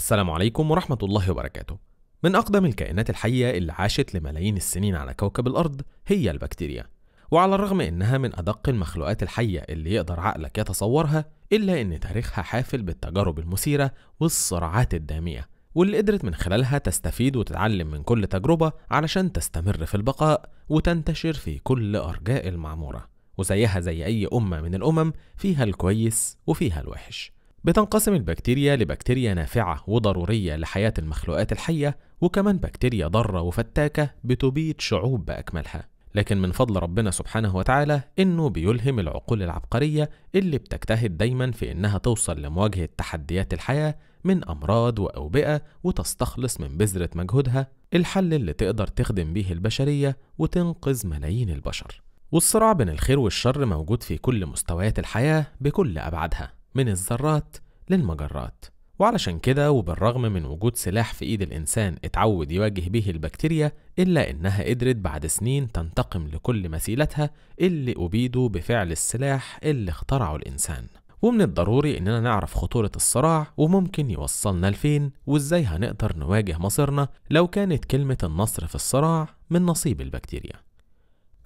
السلام عليكم ورحمة الله وبركاته. من أقدم الكائنات الحية اللي عاشت لملايين السنين على كوكب الأرض هي البكتيريا. وعلى الرغم إنها من أدق المخلوقات الحية اللي يقدر عقلك يتصورها، إلا إن تاريخها حافل بالتجارب المثيرة والصراعات الدامية، واللي قدرت من خلالها تستفيد وتتعلم من كل تجربة علشان تستمر في البقاء وتنتشر في كل أرجاء المعمورة. وزيها زي أي أمة من الأمم فيها الكويس وفيها الوحش. بتنقسم البكتيريا لبكتيريا نافعة وضرورية لحياة المخلوقات الحية وكمان بكتيريا ضارة وفتاكة بتبيد شعوب بأكملها لكن من فضل ربنا سبحانه وتعالى إنه بيلهم العقول العبقرية اللي بتجتهد دايما في إنها توصل لمواجهة تحديات الحياة من أمراض وأوبئة وتستخلص من بذرة مجهودها الحل اللي تقدر تخدم بيه البشرية وتنقذ ملايين البشر والصراع بين الخير والشر موجود في كل مستويات الحياة بكل أبعادها من الذرات للمجرات وعلشان كده وبالرغم من وجود سلاح في إيد الإنسان اتعود يواجه به البكتيريا إلا إنها قدرت بعد سنين تنتقم لكل مثيلتها اللي أبيدوا بفعل السلاح اللي اخترعه الإنسان ومن الضروري إننا نعرف خطورة الصراع وممكن يوصلنا لفين وإزاي هنقدر نواجه مصيرنا لو كانت كلمة النصر في الصراع من نصيب البكتيريا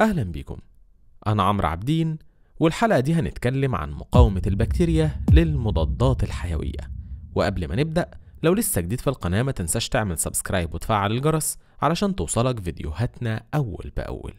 أهلا بيكم أنا عمرو عبدين والحلقة دي هنتكلم عن مقاومة البكتيريا للمضادات الحيوية وقبل ما نبدأ لو لسه جديد في القناة ما تنساش تعمل سبسكرايب وتفعل الجرس علشان توصلك فيديوهاتنا أول بأول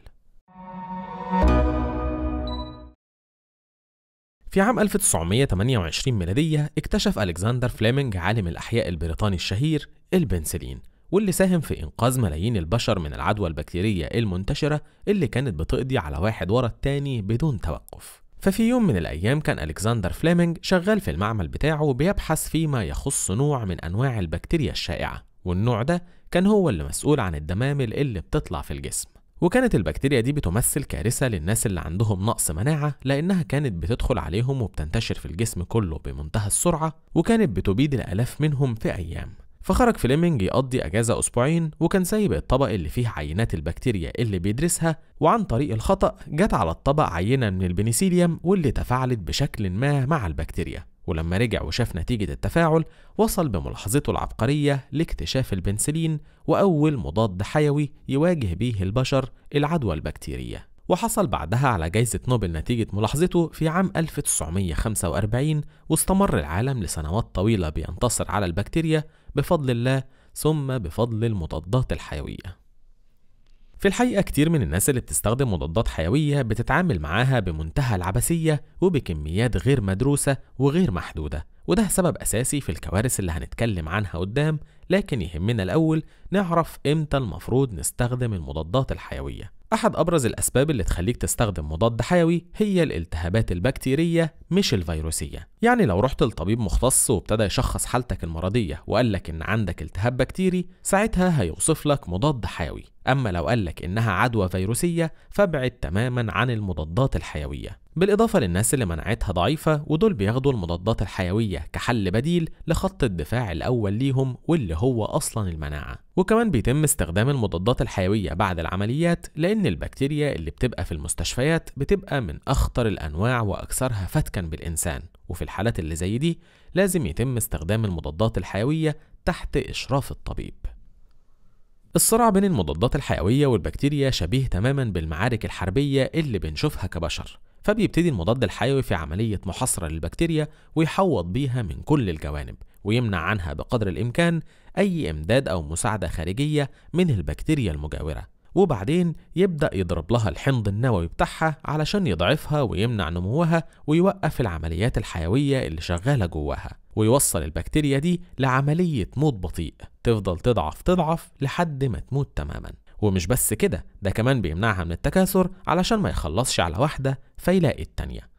في عام 1928 ميلادية اكتشف ألكسندر فليمنج عالم الأحياء البريطاني الشهير البنسلين واللي ساهم في إنقاذ ملايين البشر من العدوى البكتيرية المنتشرة اللي كانت بتقضي على واحد ورا التاني بدون توقف ففي يوم من الأيام كان ألكسندر فليمنج شغال في المعمل بتاعه بيبحث فيما يخص نوع من أنواع البكتيريا الشائعة والنوع ده كان هو اللي مسؤول عن الدمامل اللي بتطلع في الجسم وكانت البكتيريا دي بتمثل كارثة للناس اللي عندهم نقص مناعة لأنها كانت بتدخل عليهم وبتنتشر في الجسم كله بمنتهى السرعة وكانت بتبيد الآلاف منهم في أيام فخرج فليمنج يقضي أجازة أسبوعين وكان سايب الطبق اللي فيه عينات البكتيريا اللي بيدرسها وعن طريق الخطأ جت على الطبق عينة من البنسيليوم واللي تفاعلت بشكل ما مع البكتيريا ولما رجع وشاف نتيجة التفاعل وصل بملاحظته العبقرية لاكتشاف البنسلين وأول مضاد حيوي يواجه به البشر العدوى البكتيرية وحصل بعدها على جائزة نوبل نتيجة ملاحظته في عام 1945 واستمر العالم لسنوات طويلة بينتصر على البكتيريا بفضل الله ثم بفضل المضادات الحيوية في الحقيقة كتير من الناس اللي بتستخدم مضادات حيوية بتتعامل معاها بمنتهى العبثية وبكميات غير مدروسة وغير محدودة وده سبب أساسي في الكوارث اللي هنتكلم عنها قدام لكن يهمنا الأول نعرف إمتى المفروض نستخدم المضادات الحيوية أحد أبرز الأسباب اللي تخليك تستخدم مضاد حيوي هي الالتهابات البكتيرية مش الفيروسية يعني لو رحت لطبيب مختص وابتدى يشخص حالتك المرضية وقال لك إن عندك التهاب بكتيري ساعتها هيوصف لك مضاد حيوي أما لو قال لك إنها عدوى فيروسية فابعد تماما عن المضادات الحيوية بالإضافة للناس اللي مناعتها ضعيفة ودول بياخدوا المضادات الحيوية كحل بديل لخط الدفاع الأول ليهم واللي هو أصلا المناعة وكمان بيتم استخدام المضادات الحيوية بعد العمليات لأن البكتيريا اللي بتبقى في المستشفيات بتبقى من أخطر الأنواع وأكثرها فتكا بالإنسان وفي الحالات اللي زي دي لازم يتم استخدام المضادات الحيوية تحت إشراف الطبيب الصراع بين المضادات الحيوية والبكتيريا شبيه تماما بالمعارك الحربية اللي بنشوفها كبشر فبيبتدي المضاد الحيوي في عملية محاصرة للبكتيريا ويحوط بيها من كل الجوانب ويمنع عنها بقدر الإمكان أي إمداد أو مساعدة خارجية من البكتيريا المجاورة وبعدين يبدأ يضرب لها الحمض النووي بتاعها علشان يضعفها ويمنع نموها ويوقف العمليات الحيوية اللي شغالة جواها ويوصل البكتيريا دي لعملية موت بطيء تفضل تضعف تضعف لحد ما تموت تماماً ومش بس كده ده كمان بيمنعها من التكاثر علشان ما يخلصش على واحدة فيلاقي التانية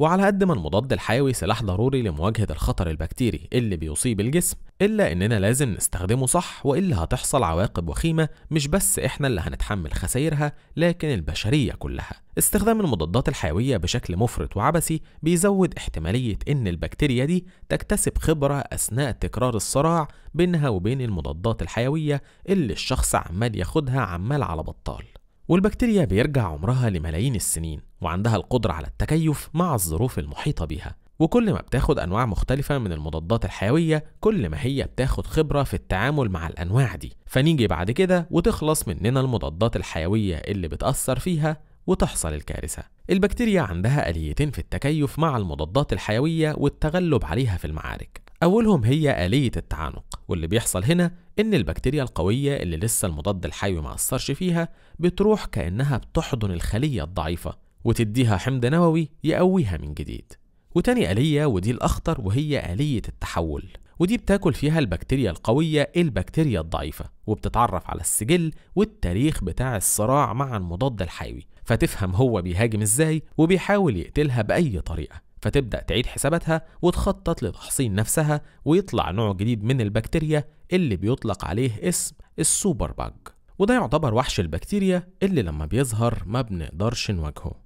وعلى قد ما المضاد الحيوي سلاح ضروري لمواجهة الخطر البكتيري اللي بيصيب الجسم إلا إننا لازم نستخدمه صح وإلا هتحصل عواقب وخيمة مش بس إحنا اللي هنتحمل خسائرها لكن البشرية كلها استخدام المضادات الحيوية بشكل مفرط وعبثي بيزود احتمالية إن البكتيريا دي تكتسب خبرة أثناء تكرار الصراع بينها وبين المضادات الحيوية اللي الشخص عمال ياخدها عمال على بطال والبكتيريا بيرجع عمرها لملايين السنين وعندها القدرة على التكيف مع الظروف المحيطة بيها وكل ما بتاخد أنواع مختلفة من المضادات الحيوية كل ما هي بتاخد خبرة في التعامل مع الأنواع دي فنيجي بعد كده وتخلص مننا المضادات الحيوية اللي بتأثر فيها وتحصل الكارثة. البكتيريا عندها آليتين في التكيف مع المضادات الحيوية والتغلب عليها في المعارك. أولهم هي آلية التعانق، واللي بيحصل هنا إن البكتيريا القوية اللي لسه المضاد الحيوي ما أثرش فيها بتروح كأنها بتحضن الخلية الضعيفة وتديها حمض نووي يقويها من جديد وتاني آلية ودي الأخطر وهي آلية التحول ودي بتاكل فيها البكتيريا القوية البكتيريا الضعيفة وبتتعرف على السجل والتاريخ بتاع الصراع مع المضاد الحيوي فتفهم هو بيهاجم ازاي وبيحاول يقتلها بأي طريقة فتبدأ تعيد حساباتها وتخطط لتحصين نفسها ويطلع نوع جديد من البكتيريا اللي بيطلق عليه اسم السوبر باج وده يعتبر وحش البكتيريا اللي لما بيظهر ما بنقدرش نواجهه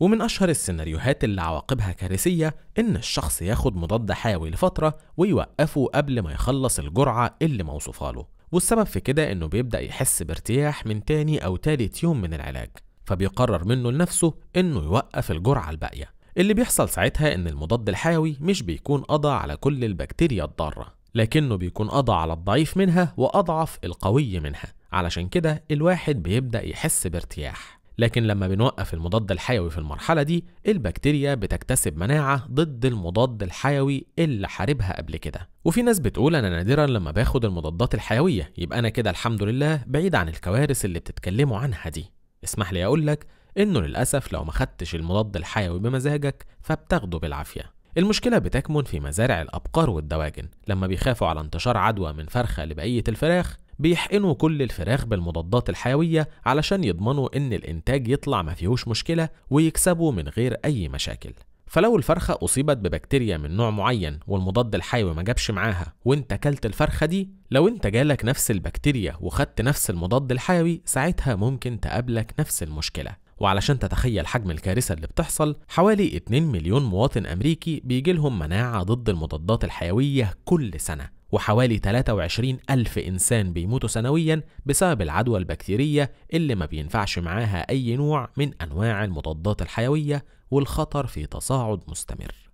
ومن أشهر السيناريوهات اللي عواقبها كارثية إن الشخص ياخد مضاد حيوي لفترة ويوقفه قبل ما يخلص الجرعة اللي موصوفاله له والسبب في كده إنه بيبدأ يحس بارتياح من تاني أو تالت يوم من العلاج فبيقرر منه لنفسه إنه يوقف الجرعة الباقية اللي بيحصل ساعتها إن المضاد الحيوي مش بيكون قضى على كل البكتيريا الضارة لكنه بيكون قضى على الضعيف منها وأضعف القوي منها علشان كده الواحد بيبدأ يحس بارتياح لكن لما بنوقف المضاد الحيوي في المرحلة دي البكتيريا بتكتسب مناعة ضد المضاد الحيوي اللي حاربها قبل كده وفي ناس بتقول أنا نادرا لما باخد المضادات الحيوية يبقى أنا كده الحمد لله بعيد عن الكوارث اللي بتتكلموا عنها دي اسمح لي أقول لك إنه للأسف لو ما خدتش المضاد الحيوي بمزاجك فبتاخده بالعافية المشكلة بتكمن في مزارع الأبقار والدواجن لما بيخافوا على انتشار عدوى من فرخة لبقية الفراخ بيحقنوا كل الفراخ بالمضادات الحيوية علشان يضمنوا إن الإنتاج يطلع مفيهوش مشكلة ويكسبوا من غير أي مشاكل فلو الفرخة أصيبت ببكتيريا من نوع معين والمضاد الحيوي ما جابش معاها وانت كلت الفرخة دي لو انت جالك نفس البكتيريا وخدت نفس المضاد الحيوي ساعتها ممكن تقابلك نفس المشكلة وعلشان تتخيل حجم الكارثة اللي بتحصل حوالي 2 مليون مواطن أمريكي بيجيلهم مناعة ضد المضادات الحيوية كل سنة وحوالي 23 ألف إنسان بيموتوا سنويا بسبب العدوى البكتيرية اللي ما بينفعش معاها أي نوع من أنواع المضادات الحيوية والخطر في تصاعد مستمر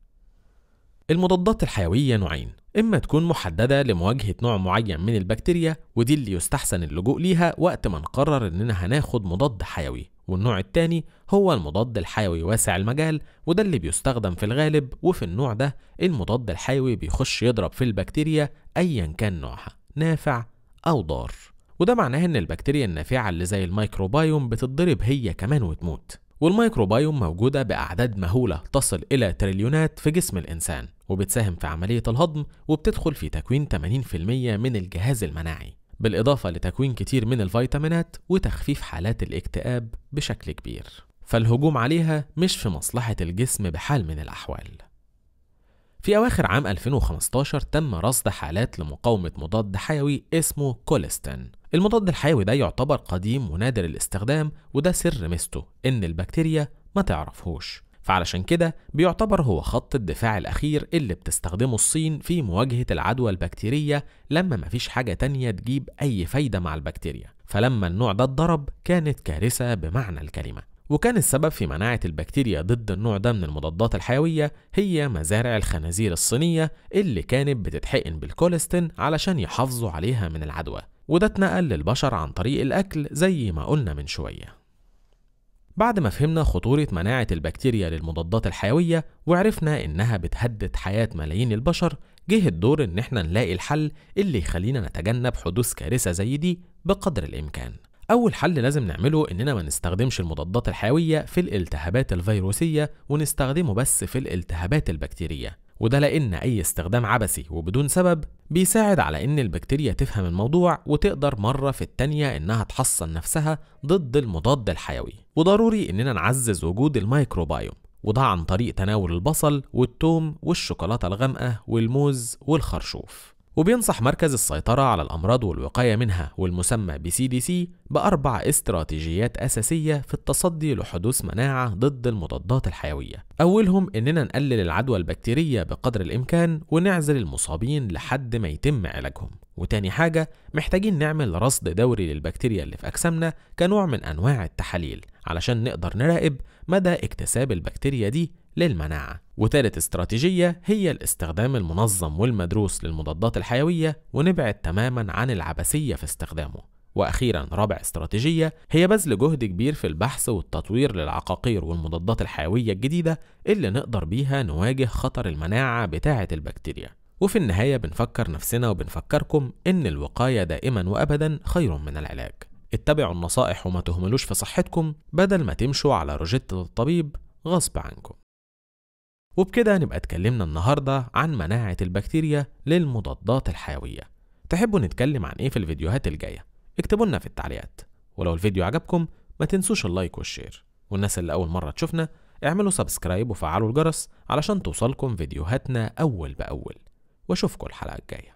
المضادات الحيوية نوعين إما تكون محددة لمواجهة نوع معين من البكتيريا ودي اللي يستحسن اللجوء ليها وقت ما نقرر إننا هناخد مضاد حيوي والنوع التاني هو المضاد الحيوي واسع المجال وده اللي بيستخدم في الغالب وفي النوع ده المضاد الحيوي بيخش يضرب في البكتيريا أيا كان نوعها نافع أو ضار وده معناه إن البكتيريا النافعة اللي زي الميكروبايوم بتتضرب هي كمان وتموت والميكروبايوم موجودة بأعداد مهولة تصل إلى تريليونات في جسم الإنسان وبتساهم في عملية الهضم وبتدخل في تكوين 80% من الجهاز المناعي بالإضافة لتكوين كتير من الفيتامينات وتخفيف حالات الاكتئاب بشكل كبير فالهجوم عليها مش في مصلحة الجسم بحال من الأحوال في أواخر عام 2015 تم رصد حالات لمقاومة مضاد حيوي اسمه كوليستين المضاد الحيوي ده يعتبر قديم ونادر الاستخدام وده سر ميزته إن البكتيريا ما تعرفهوش فعلشان كده بيعتبر هو خط الدفاع الأخير اللي بتستخدمه الصين في مواجهة العدوى البكتيرية لما مفيش حاجة تانية تجيب أي فايدة مع البكتيريا فلما النوع ده اتضرب كانت كارثة بمعنى الكلمة وكان السبب في مناعة البكتيريا ضد النوع ده من المضادات الحيوية هي مزارع الخنازير الصينية اللي كانت بتتحقن بالكوليستين علشان يحافظوا عليها من العدوى وده اتنقل للبشر عن طريق الأكل زي ما قلنا من شوية بعد ما فهمنا خطورة مناعة البكتيريا للمضادات الحيوية وعرفنا إنها بتهدد حياة ملايين البشر جه الدور إن إحنا نلاقي الحل اللي يخلينا نتجنب حدوث كارثة زي دي بقدر الإمكان أول حل لازم نعمله إننا ما نستخدمش المضادات الحيوية في الالتهابات الفيروسية ونستخدمه بس في الالتهابات البكتيرية وده لأن أي استخدام عبثي وبدون سبب بيساعد على إن البكتيريا تفهم الموضوع وتقدر مرة في التانية إنها تحصن نفسها ضد المضاد الحيوي وضروري إننا نعزز وجود الميكروبايوم وده عن طريق تناول البصل والثوم والشوكولاتة الغامقة والموز والخرشوف وبينصح مركز السيطرة على الأمراض والوقاية منها والمسمى بـ CDC بأربع استراتيجيات أساسية في التصدي لحدوث مناعة ضد المضادات الحيوية أولهم إننا نقلل العدوى البكتيرية بقدر الإمكان ونعزل المصابين لحد ما يتم علاجهم وتاني حاجة محتاجين نعمل رصد دوري للبكتيريا اللي في أجسامنا كنوع من أنواع التحاليل علشان نقدر نراقب مدى اكتساب البكتيريا دي للمناعة وتالت استراتيجية هي الاستخدام المنظم والمدروس للمضادات الحيوية ونبعد تماما عن العبثية في استخدامه واخيرا رابع استراتيجيه هي بذل جهد كبير في البحث والتطوير للعقاقير والمضادات الحيويه الجديده اللي نقدر بيها نواجه خطر المناعه بتاعه البكتيريا وفي النهاية بنفكر نفسنا وبنفكركم إن الوقاية دائما وأبدا خير من العلاج اتبعوا النصائح وما تهملوش في صحتكم بدل ما تمشوا على روجيتة الطبيب غصب عنكم وبكده نبقى اتكلمنا النهاردة عن مناعة البكتيريا للمضادات الحيوية تحبوا نتكلم عن ايه في الفيديوهات الجاية اكتبوا لنا في التعليقات ولو الفيديو عجبكم ما تنسوش اللايك والشير والناس اللي أول مرة تشوفنا اعملوا سبسكرايب وفعلوا الجرس علشان توصلكم فيديوهاتنا أول بأول واشوفكم الحلقه الجايه